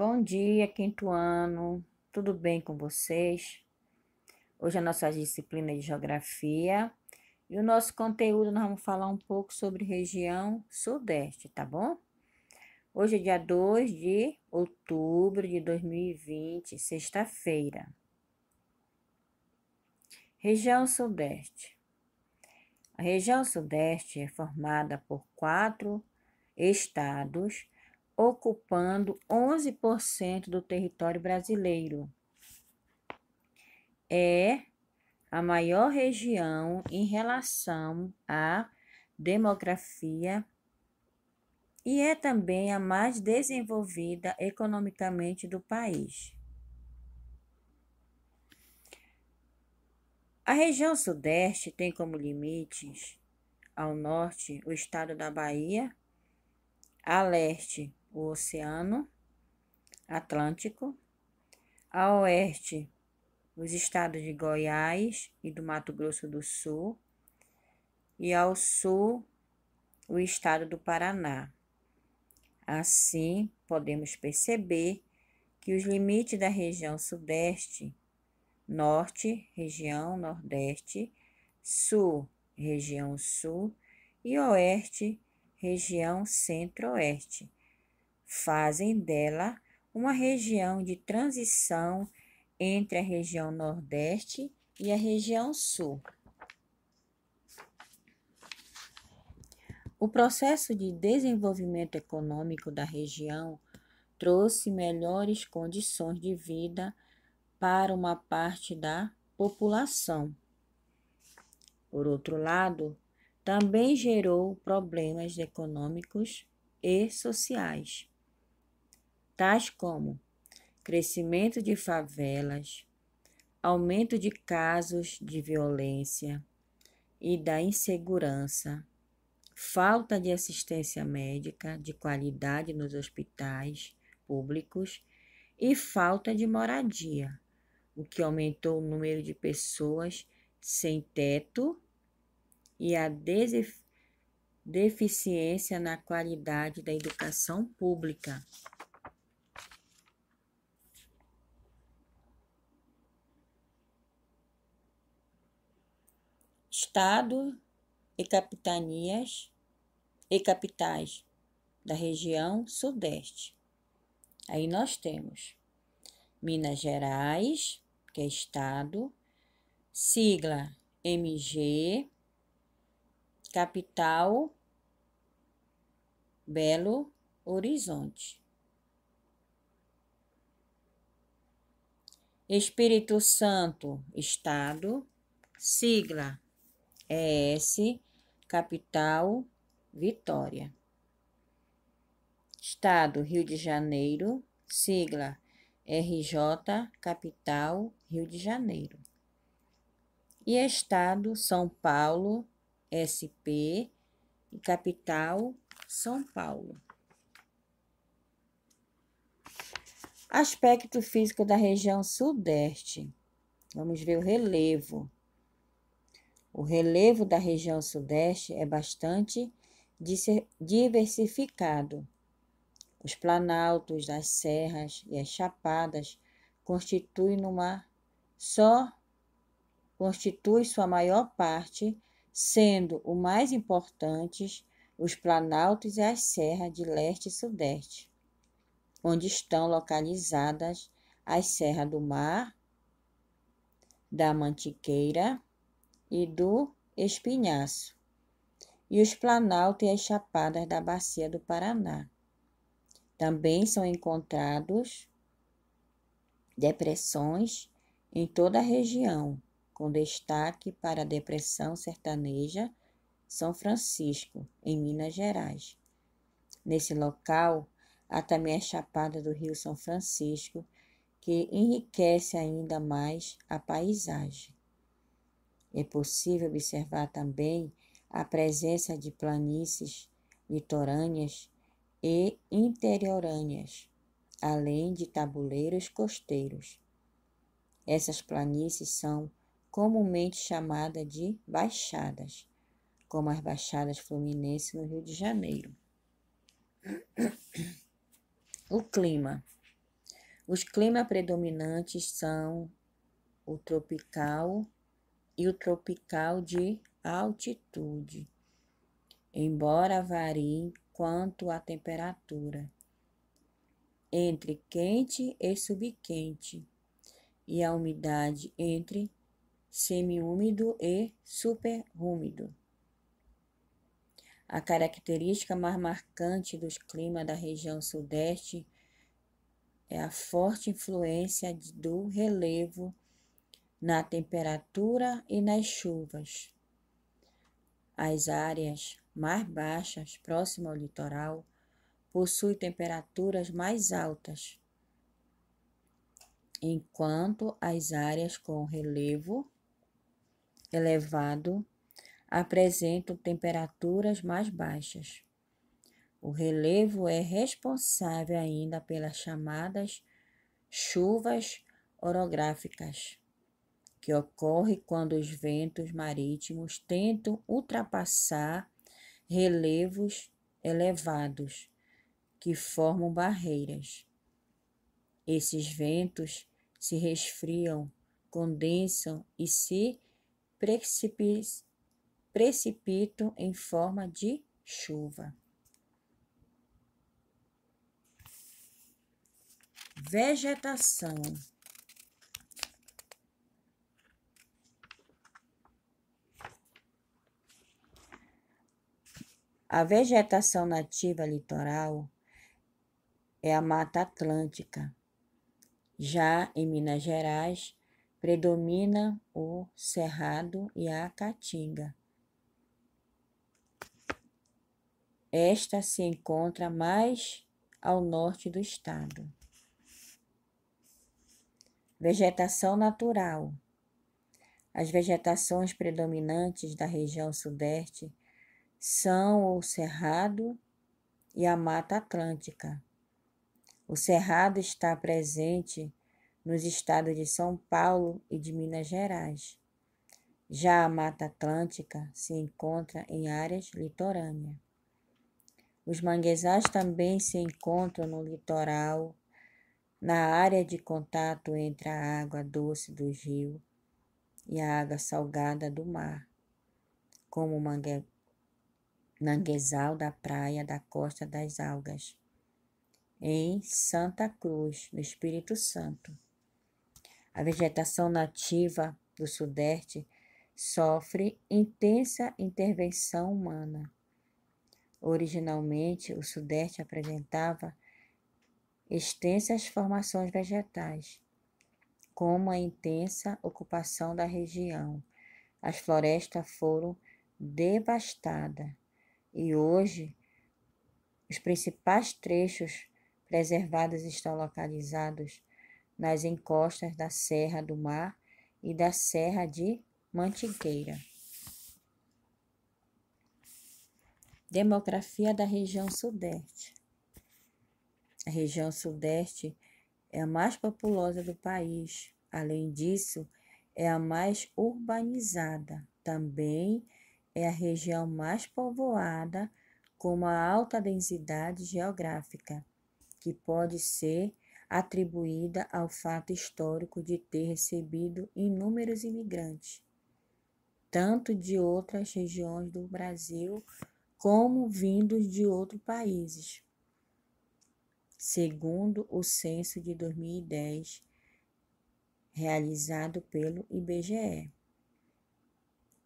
Bom dia, quinto ano. Tudo bem com vocês? Hoje a nossa disciplina é de geografia e o nosso conteúdo nós vamos falar um pouco sobre região sudeste, tá bom? Hoje é dia 2 de outubro de 2020, sexta-feira. Região Sudeste. A região Sudeste é formada por quatro estados ocupando 11% do território brasileiro. É a maior região em relação à demografia e é também a mais desenvolvida economicamente do país. A região Sudeste tem como limites ao norte o estado da Bahia, a leste o Oceano Atlântico, a oeste, os estados de Goiás e do Mato Grosso do Sul, e ao sul, o estado do Paraná. Assim, podemos perceber que os limites da região Sudeste, Norte, região Nordeste, Sul, região Sul e Oeste, região Centro-Oeste fazem dela uma região de transição entre a região Nordeste e a região Sul. O processo de desenvolvimento econômico da região trouxe melhores condições de vida para uma parte da população. Por outro lado, também gerou problemas econômicos e sociais tais como crescimento de favelas, aumento de casos de violência e da insegurança, falta de assistência médica de qualidade nos hospitais públicos e falta de moradia, o que aumentou o número de pessoas sem teto e a deficiência na qualidade da educação pública. estado e capitanias e capitais da região sudeste. Aí nós temos Minas Gerais, que é estado, sigla MG, capital Belo Horizonte. Espírito Santo, estado, sigla ES, capital Vitória. Estado Rio de Janeiro, sigla RJ, capital Rio de Janeiro. E Estado São Paulo, SP, capital São Paulo. Aspecto físico da região Sudeste. Vamos ver o relevo. O relevo da região sudeste é bastante diversificado. Os planaltos, as serras e as chapadas constituem uma só constitui sua maior parte, sendo o mais importantes os planaltos e as serras de leste e sudeste, onde estão localizadas as serras do Mar, da Mantiqueira, e do Espinhaço, e os planaltos e as chapadas da bacia do Paraná. Também são encontrados depressões em toda a região, com destaque para a depressão sertaneja São Francisco, em Minas Gerais. Nesse local, há também a chapada do Rio São Francisco, que enriquece ainda mais a paisagem. É possível observar também a presença de planícies litorâneas e interiorâneas, além de tabuleiros costeiros. Essas planícies são comumente chamadas de baixadas, como as Baixadas Fluminense no Rio de Janeiro. O clima. Os climas predominantes são o tropical e o tropical de altitude, embora variem quanto à temperatura, entre quente e subquente, e a umidade entre semiúmido e superúmido. A característica mais marcante dos climas da região sudeste é a forte influência do relevo na temperatura e nas chuvas. As áreas mais baixas, próximas ao litoral, possuem temperaturas mais altas, enquanto as áreas com relevo elevado apresentam temperaturas mais baixas. O relevo é responsável ainda pelas chamadas chuvas orográficas que ocorre quando os ventos marítimos tentam ultrapassar relevos elevados que formam barreiras. Esses ventos se resfriam, condensam e se precipitam em forma de chuva. Vegetação A vegetação nativa litoral é a Mata Atlântica. Já em Minas Gerais, predomina o Cerrado e a Caatinga. Esta se encontra mais ao norte do estado. Vegetação natural. As vegetações predominantes da região sudeste são o Cerrado e a Mata Atlântica. O Cerrado está presente nos estados de São Paulo e de Minas Gerais. Já a Mata Atlântica se encontra em áreas litorâneas. Os manguezais também se encontram no litoral, na área de contato entre a água doce do rio e a água salgada do mar, como o mangue Nanguezal da Praia da Costa das Algas, em Santa Cruz, no Espírito Santo. A vegetação nativa do Sudeste sofre intensa intervenção humana. Originalmente, o Sudeste apresentava extensas formações vegetais, Com a intensa ocupação da região. As florestas foram devastadas e hoje os principais trechos preservados estão localizados nas encostas da Serra do Mar e da Serra de Mantiqueira. Demografia da região Sudeste. A região Sudeste é a mais populosa do país. Além disso, é a mais urbanizada. Também é é a região mais povoada com uma alta densidade geográfica, que pode ser atribuída ao fato histórico de ter recebido inúmeros imigrantes, tanto de outras regiões do Brasil como vindos de outros países. Segundo o censo de 2010, realizado pelo IBGE.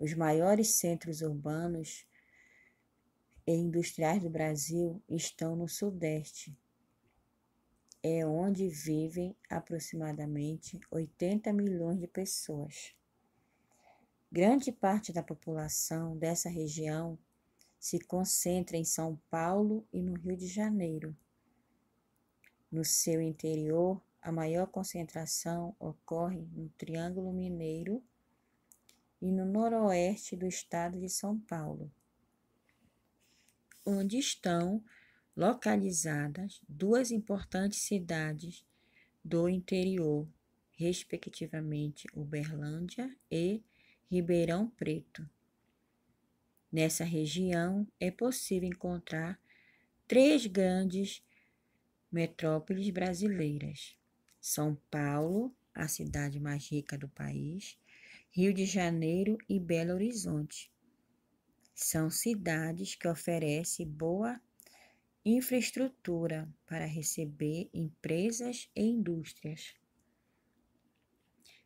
Os maiores centros urbanos e industriais do Brasil estão no Sudeste. É onde vivem aproximadamente 80 milhões de pessoas. Grande parte da população dessa região se concentra em São Paulo e no Rio de Janeiro. No seu interior, a maior concentração ocorre no Triângulo Mineiro e no noroeste do estado de São Paulo, onde estão localizadas duas importantes cidades do interior, respectivamente Uberlândia e Ribeirão Preto. Nessa região é possível encontrar três grandes metrópoles brasileiras: São Paulo, a cidade mais rica do país, Rio de Janeiro e Belo Horizonte. São cidades que oferecem boa infraestrutura para receber empresas e indústrias.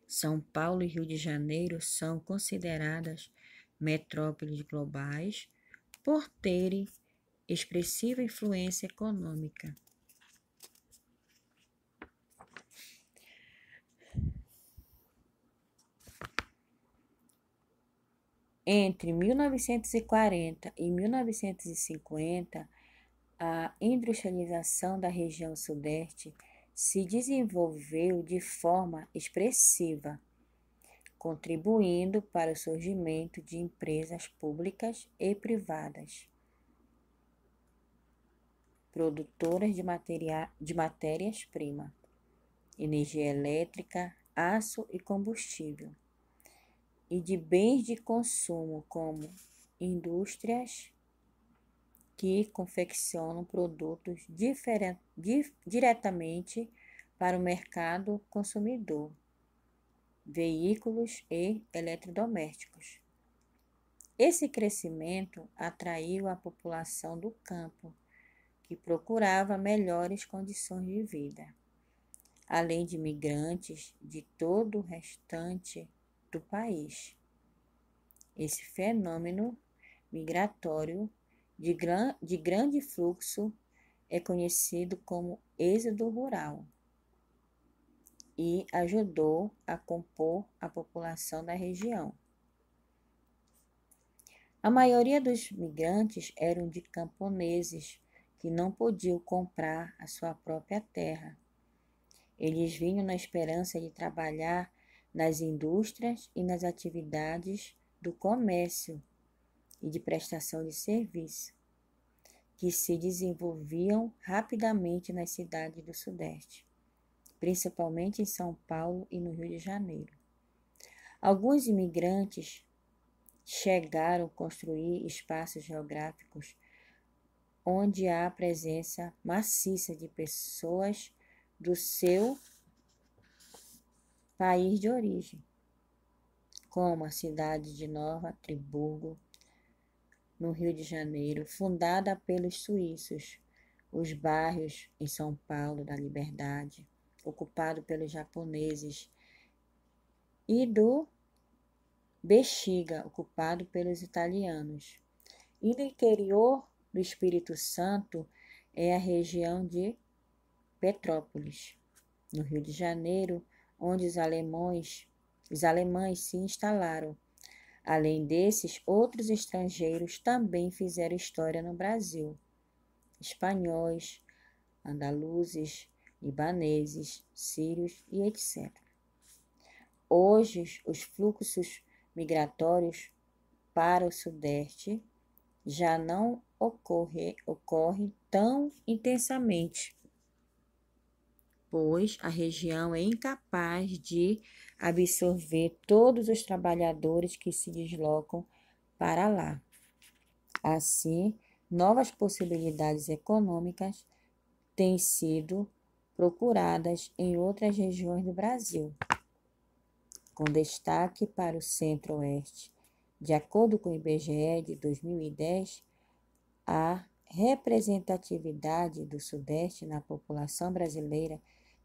São Paulo e Rio de Janeiro são consideradas metrópoles globais por terem expressiva influência econômica. Entre 1940 e 1950, a industrialização da região sudeste se desenvolveu de forma expressiva, contribuindo para o surgimento de empresas públicas e privadas, produtoras de, de matérias-primas, energia elétrica, aço e combustível e de bens de consumo, como indústrias que confeccionam produtos diretamente para o mercado consumidor, veículos e eletrodomésticos. Esse crescimento atraiu a população do campo, que procurava melhores condições de vida, além de migrantes de todo o restante do país. Esse fenômeno migratório de, gran, de grande fluxo é conhecido como êxodo rural e ajudou a compor a população da região. A maioria dos migrantes eram de camponeses que não podiam comprar a sua própria terra. Eles vinham na esperança de trabalhar nas indústrias e nas atividades do comércio e de prestação de serviço, que se desenvolviam rapidamente nas cidades do Sudeste, principalmente em São Paulo e no Rio de Janeiro. Alguns imigrantes chegaram a construir espaços geográficos onde há a presença maciça de pessoas do seu país de origem, como a cidade de Nova Friburgo, no Rio de Janeiro, fundada pelos suíços, os bairros em São Paulo da Liberdade, ocupado pelos japoneses, e do Bexiga, ocupado pelos italianos. E no interior do Espírito Santo é a região de Petrópolis, no Rio de Janeiro, onde os alemães, os alemães se instalaram. Além desses, outros estrangeiros também fizeram história no Brasil: espanhóis, andaluzes, libaneses, sírios e etc. Hoje, os fluxos migratórios para o Sudeste já não ocorre, ocorrem tão intensamente pois a região é incapaz de absorver todos os trabalhadores que se deslocam para lá. Assim, novas possibilidades econômicas têm sido procuradas em outras regiões do Brasil, com destaque para o Centro-Oeste. De acordo com o IBGE de 2010, a representatividade do Sudeste na população brasileira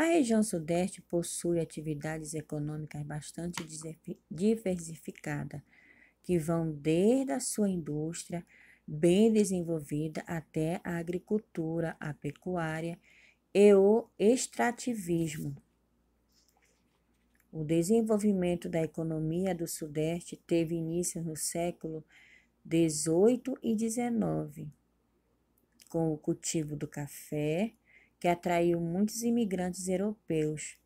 A região sudeste possui atividades econômicas bastante diversificadas, que vão desde a sua indústria bem desenvolvida até a agricultura, a pecuária e o extrativismo. O desenvolvimento da economia do Sudeste teve início no século XVIII e XIX, com o cultivo do café, que atraiu muitos imigrantes europeus.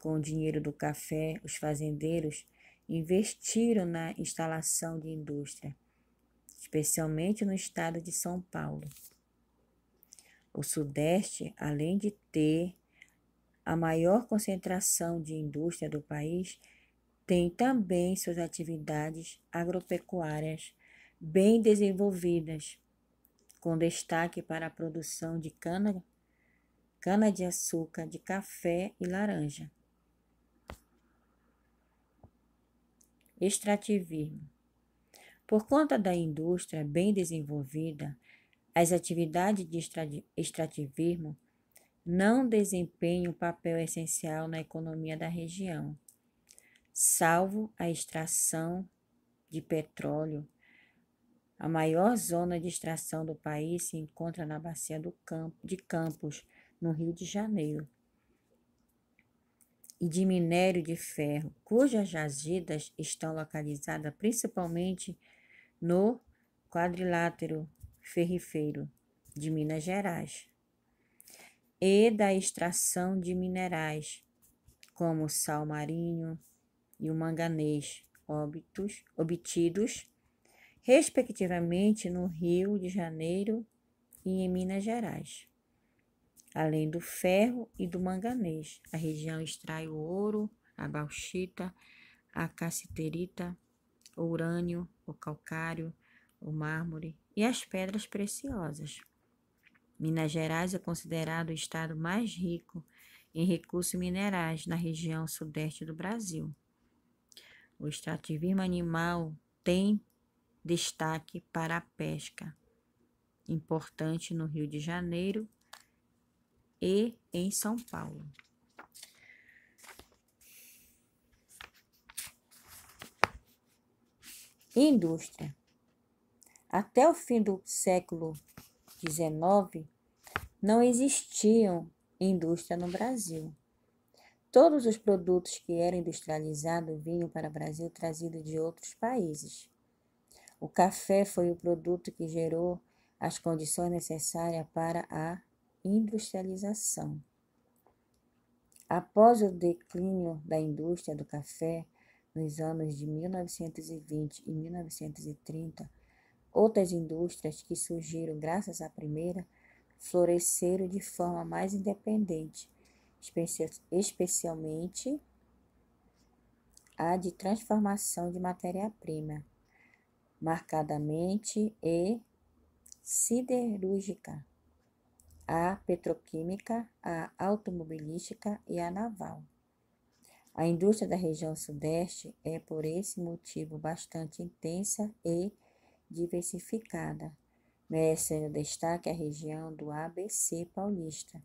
Com o dinheiro do café, os fazendeiros investiram na instalação de indústria, especialmente no estado de São Paulo. O Sudeste, além de ter a maior concentração de indústria do país, tem também suas atividades agropecuárias bem desenvolvidas, com destaque para a produção de cana cana-de-açúcar, de café e laranja. Extrativismo. Por conta da indústria bem desenvolvida, as atividades de extrativismo não desempenham um papel essencial na economia da região, salvo a extração de petróleo. A maior zona de extração do país se encontra na bacia do campo, de Campos, no Rio de Janeiro, e de minério de ferro, cujas jazidas estão localizadas principalmente no quadrilátero ferrifeiro de Minas Gerais e da extração de minerais como o sal marinho e o manganês óbitos, obtidos respectivamente no Rio de Janeiro e em Minas Gerais além do ferro e do manganês. A região extrai o ouro, a bauxita, a cassiterita, o urânio, o calcário, o mármore e as pedras preciosas. Minas Gerais é considerado o estado mais rico em recursos minerais na região sudeste do Brasil. O extrativismo animal tem destaque para a pesca, importante no Rio de Janeiro e em São Paulo. Indústria. Até o fim do século XIX, não existiam indústria no Brasil. Todos os produtos que eram industrializados vinham para o Brasil trazidos de outros países. O café foi o produto que gerou as condições necessárias para a industrialização. Após o declínio da indústria do café nos anos de 1920 e 1930, outras indústrias que surgiram graças à primeira floresceram de forma mais independente, especialmente a de transformação de matéria-prima, marcadamente e siderúrgica a petroquímica, a automobilística e a naval. A indústria da região Sudeste é, por esse motivo, bastante intensa e diversificada, merecendo destaque a região do ABC paulista,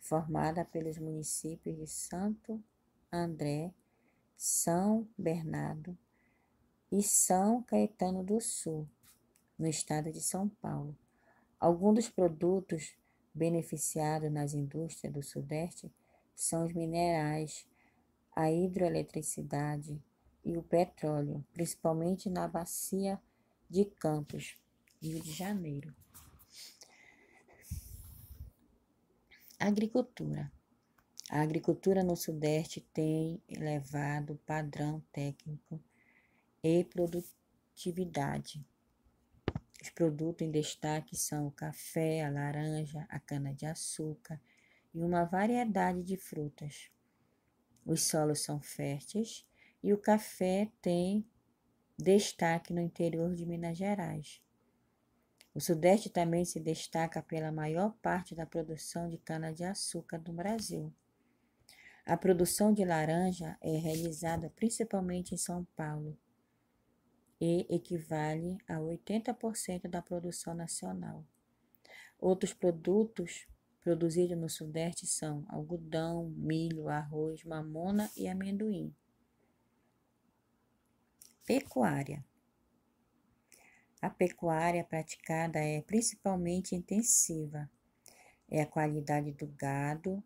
formada pelos municípios de Santo André, São Bernardo e São Caetano do Sul, no estado de São Paulo Alguns dos produtos beneficiados nas indústrias do Sudeste são os minerais, a hidroeletricidade e o petróleo, principalmente na bacia de Campos, Rio de Janeiro. Agricultura. A agricultura no Sudeste tem elevado padrão técnico e produtividade produtos em destaque são o café, a laranja, a cana-de-açúcar e uma variedade de frutas. Os solos são férteis e o café tem destaque no interior de Minas Gerais. O Sudeste também se destaca pela maior parte da produção de cana-de-açúcar do Brasil. A produção de laranja é realizada principalmente em São Paulo e equivale a 80% da produção nacional. Outros produtos produzidos no Sudeste são algodão, milho, arroz, mamona e amendoim. Pecuária. A pecuária praticada é principalmente intensiva. É a qualidade do gado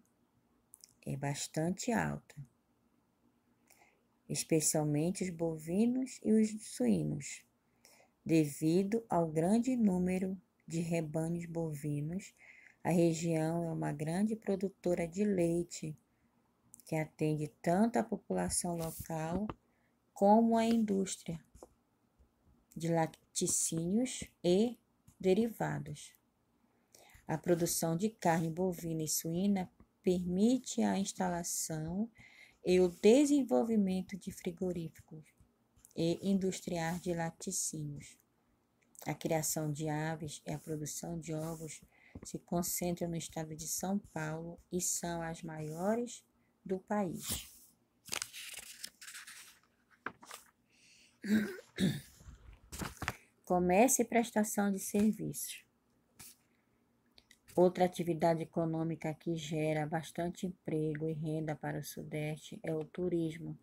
é bastante alta especialmente os bovinos e os suínos, devido ao grande número de rebanhos bovinos. A região é uma grande produtora de leite, que atende tanto a população local como a indústria de laticínios e derivados. A produção de carne bovina e suína permite a instalação e o desenvolvimento de frigoríficos e industriais de laticínios. A criação de aves e a produção de ovos se concentram no estado de São Paulo e são as maiores do país. Comércio e prestação de serviços. Outra atividade econômica que gera bastante emprego e renda para o Sudeste é o turismo,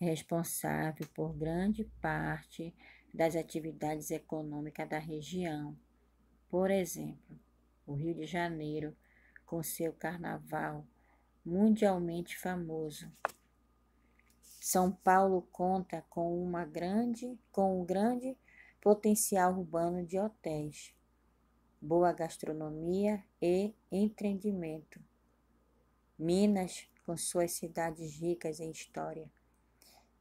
responsável por grande parte das atividades econômicas da região. Por exemplo, o Rio de Janeiro, com seu carnaval mundialmente famoso. São Paulo conta com uma grande com um grande potencial urbano de hotéis boa gastronomia e empreendimento. Minas, com suas cidades ricas em história,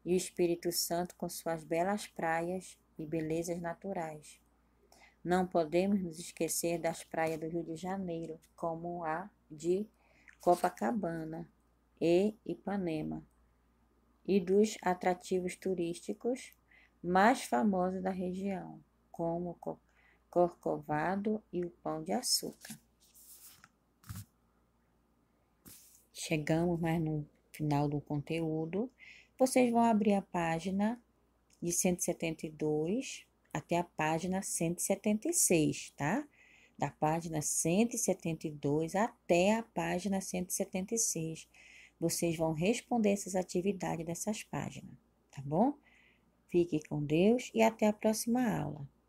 e o Espírito Santo, com suas belas praias e belezas naturais. Não podemos nos esquecer das praias do Rio de Janeiro, como a de Copacabana e Ipanema, e dos atrativos turísticos mais famosos da região, como Copacabana corcovado e o pão de açúcar. Chegamos mais no final do conteúdo. Vocês vão abrir a página de 172 até a página 176, tá? Da página 172 até a página 176. Vocês vão responder essas atividades dessas páginas, tá bom? Fique com Deus e até a próxima aula.